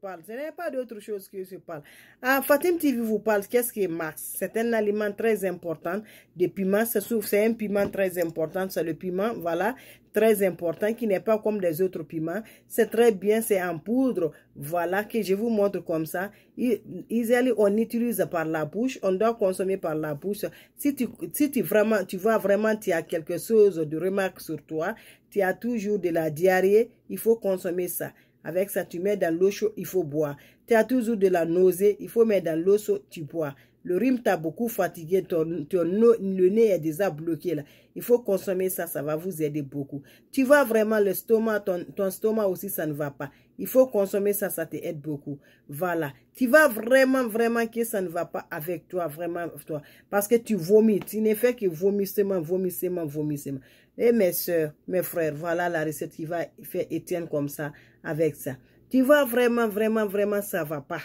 parle. Ce n'est pas d'autre chose que je parle. Ah, Fatim TV vous parle. Qu'est-ce que Mars C'est un aliment très important. Des piments, c'est un piment très important. C'est le piment, voilà, très important, qui n'est pas comme les autres piments. C'est très bien, c'est en poudre. Voilà, que je vous montre comme ça. on utilise par la bouche. On doit consommer par la bouche. Si tu, si tu vraiment, tu vois vraiment, tu as quelque chose de remarque sur toi, tu as toujours de la diarrhée, il faut consommer ça. Avec sa tumeur dans l'eau chaude, il faut boire. Tu as toujours de la nausée, il faut mettre dans l'eau, tu bois. Le rhume t'a beaucoup fatigué, ton, le nez est déjà bloqué là. Il faut consommer ça, ça va vous aider beaucoup. Tu vois vraiment l'estomac, ton, ton stomac aussi, ça ne va pas. Il faut consommer ça, ça aide beaucoup. Voilà. Tu vas vraiment, vraiment que ça ne va pas avec toi, vraiment toi. Parce que tu vomis, tu n'es fait que vomissement, vomissement, vomissement. Et eh, mes soeurs, mes frères, voilà la recette qui va faire Étienne comme ça, avec ça. Tu vois, vraiment, vraiment, vraiment, ça ne va pas.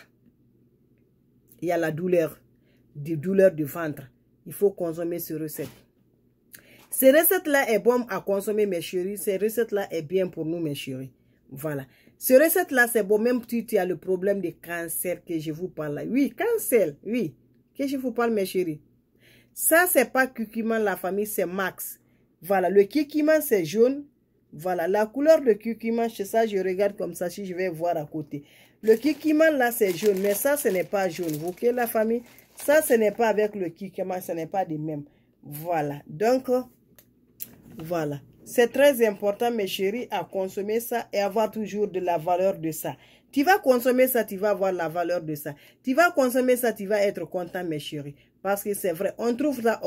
Il y a la douleur, des douleurs du ventre. Il faut consommer ces recettes. Ces recettes-là est bonne à consommer, mes chéris. Ces recettes-là est bien pour nous, mes chéris. Voilà. Ce recette là c'est bon. Même si tu as le problème de cancer que je vous parle Oui, cancer, oui. Que je vous parle, mes chéris. Ça, c'est pas kikiman, la famille, c'est max. Voilà. Le kikiman, c'est jaune. Voilà, la couleur de curcuma, c'est ça, je regarde comme ça, si je vais voir à côté. Le kikiman, là, c'est jaune, mais ça, ce n'est pas jaune. Vous voyez, la famille, ça, ce n'est pas avec le kikiman, ce n'est pas des même. Voilà, donc, voilà. C'est très important, mes chéris, à consommer ça et avoir toujours de la valeur de ça. Tu vas consommer ça, tu vas avoir la valeur de ça. Tu vas consommer ça, tu vas être content, mes chéris. Parce que c'est vrai, on trouve ça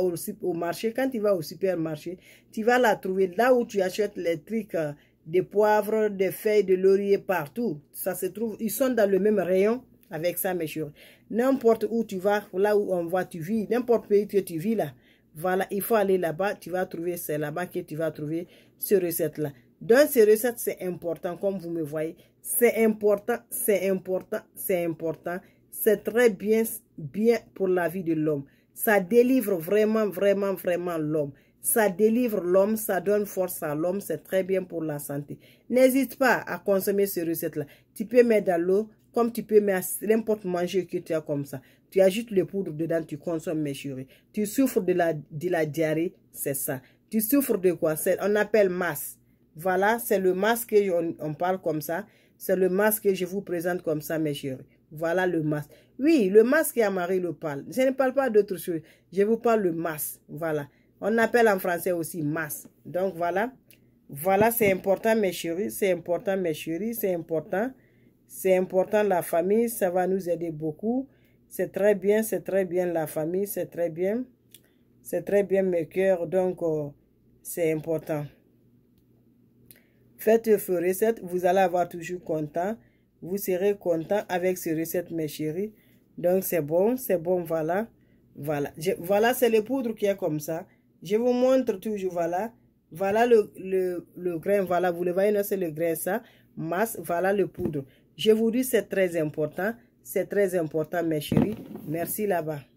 au marché. Quand tu vas au supermarché, tu vas la trouver là où tu achètes les trucs, euh, des poivres, des feuilles de laurier partout. Ça se trouve, ils sont dans le même rayon avec ça, mes chéris. N'importe où tu vas, là où on voit, tu vis, n'importe pays que tu vis là, voilà, il faut aller là-bas, tu vas trouver, c'est là-bas que tu vas trouver ces recettes-là. Donc, ces recettes, c'est important, comme vous me voyez. C'est important, c'est important, c'est important. C'est très bien, bien pour la vie de l'homme. Ça délivre vraiment, vraiment, vraiment l'homme. Ça délivre l'homme, ça donne force à l'homme, c'est très bien pour la santé. N'hésite pas à consommer ces recettes-là. Tu peux mettre dans l'eau, comme tu peux mettre n'importe manger que tu as comme ça. Tu ajoutes les poudres dedans, tu consommes mes chéris. Tu souffres de la, de la diarrhée, c'est ça. Tu souffres de quoi On appelle masse. Voilà, c'est le masque qu'on on, parle comme ça. C'est le masque que je vous présente comme ça, mes chéris. Voilà le masque. Oui, le masque, Marie le parle. Je ne parle pas d'autre chose. Je vous parle le masse. Voilà. On appelle en français aussi masse. Donc, voilà. Voilà, c'est important, mes chéris. C'est important, mes chéris. C'est important. C'est important la famille, ça va nous aider beaucoup. C'est très bien, c'est très bien la famille, c'est très bien. C'est très bien mes cœurs, donc euh, c'est important. Faites vos recettes, vous allez avoir toujours content. Vous serez content avec ces recettes, mes chéris. Donc c'est bon, c'est bon, voilà. Voilà, voilà c'est le poudre qui est comme ça. Je vous montre toujours, voilà. Voilà le, le, grain, voilà, vous le voyez, c'est le grain, ça masse, voilà le poudre. Je vous dis, c'est très important. C'est très important, mes chéris. Merci là-bas.